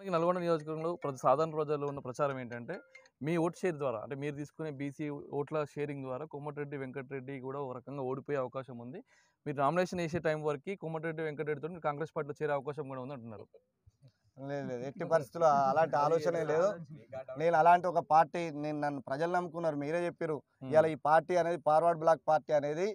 మనకి నల్గొండ నియోజకవర్గంలో ప్రతి సాధారణ రోజుల్లో ఉన్న ప్రచారం ఏంటంటే మీ ఓటు షేర్ ద్వారా అంటే మీరు తీసుకునే బీసీ ఓట్ల షేరింగ్ ద్వారా కొమ్మటిరెడ్డి వెంకటరెడ్డి కూడా ఒక రకంగా ఓడిపోయే అవకాశం ఉంది మీరు నామినేషన్ వేసే టైం వరకు కొమ్మటిరెడ్డి వెంకటరెడ్డితో కాంగ్రెస్ పార్టీలో చేరే అవకాశం కూడా ఉంది అంటున్నారు లేదు లేదు ఎట్టి పరిస్థితుల్లో అలాంటి ఆలోచనే లేదు నేను అలాంటి ఒక పార్టీ నేను నన్ను ప్రజలు నమ్ముకున్నారు మీరే చెప్పారు ఇలా ఈ పార్టీ అనేది ఫార్వర్డ్ బ్లాక్ పార్టీ అనేది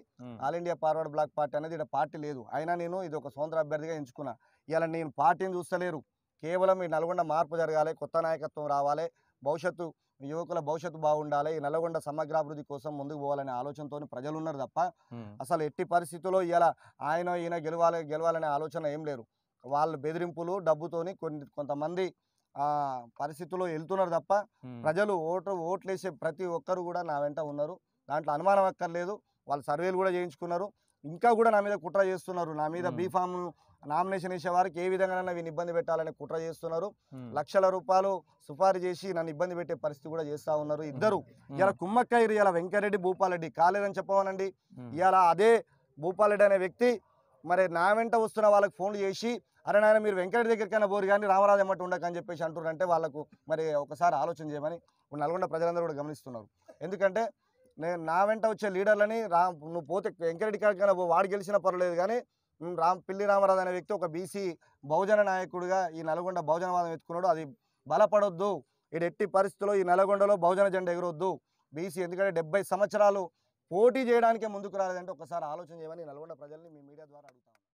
All India Forward Bloc party అనేది ఇక్కడ పార్టీ లేదు అయినా నేను ఇది ఒక స్వతంత్ర అభ్యర్థిగా ఎంచుకున్నా ఇలా నేను పార్టీని చూస్తలేరు కేవలం ఈ నల్గొండ మార్పు జరగాలి కొత్త నాయకత్వం రావాలి భవిష్యత్తు యువకుల భవిష్యత్తు బాగుండాలి ఈ నల్గొండ సమగ్రాభివృద్ధి కోసం ముందుకు పోవాలనే ఆలోచనతో ప్రజలు ఉన్నారు తప్ప అసలు ఎట్టి పరిస్థితుల్లో ఇలా ఆయన ఈయన గెలవాలి గెలవాలనే ఆలోచన ఏం లేరు వాళ్ళ బెదిరింపులు డబ్బుతోని కొన్ని కొంతమంది ఆ పరిస్థితుల్లో వెళ్తున్నారు తప్ప ప్రజలు ఓటు ఓట్లేసే ప్రతి ఒక్కరు కూడా నా వెంట ఉన్నారు దాంట్లో అనుమానం అక్కర్లేదు వాళ్ళు సర్వేలు కూడా చేయించుకున్నారు ఇంకా కూడా నా మీద కుట్ర చేస్తున్నారు నా మీద బీఫామ్ నామినేషన్ ఇచ్చేవారికి ఏ విధంగా వీని ఇబ్బంది పెట్టాలని కుట్ర చేస్తున్నారు లక్షల రూపాయలు సుపారీ చేసి నన్ను ఇబ్బంది పెట్టే పరిస్థితి కూడా చేస్తా ఉన్నారు ఇద్దరు ఇలా కుమ్మక్కైరు ఇలా వెంకరెడ్డి భూపాలరెడ్డి కాలేదని చెప్పవనండి ఇలా అదే భూపాలరెడ్డి అనే వ్యక్తి మరి నా వెంట వస్తున్న వాళ్ళకి ఫోన్లు చేసి అరే నాయన మీరు వెంకటరెడ్డి దగ్గరికైనా పోరు కానీ రామరాజు ఎమ్మటి ఉండకని చెప్పేసి అంటున్నారంటే వాళ్ళకు మరి ఒకసారి ఆలోచన చేయమని ఇప్పుడు నల్గొండ ప్రజలందరూ కూడా గమనిస్తున్నారు ఎందుకంటే నేను నా వెంట వచ్చే లీడర్లని రా నువ్వు పోతే వెంకటరెడ్డి కాడికైనా వాడు గెలిచిన పర్వాలేదు కానీ రామ్ పిల్లి రామరాజు అనే వ్యక్తి ఒక బీసీ బహుజన నాయకుడిగా ఈ నల్గొండ బహుజనవాదం ఎత్తుకున్నాడు అది బలపడొద్దు ఇది ఎట్టి పరిస్థితుల్లో ఈ నల్గొండలో బహుజన జెండా ఎగరొద్దు బీసీ ఎందుకంటే డెబ్బై సంవత్సరాలు పోటీ చేయడానికే ముందుకు రాలేదంటే ఒకసారి ఆలోచన చేయమని నల్గొండ ప్రజల్ని మీ మీడియా ద్వారా అడుగుతాం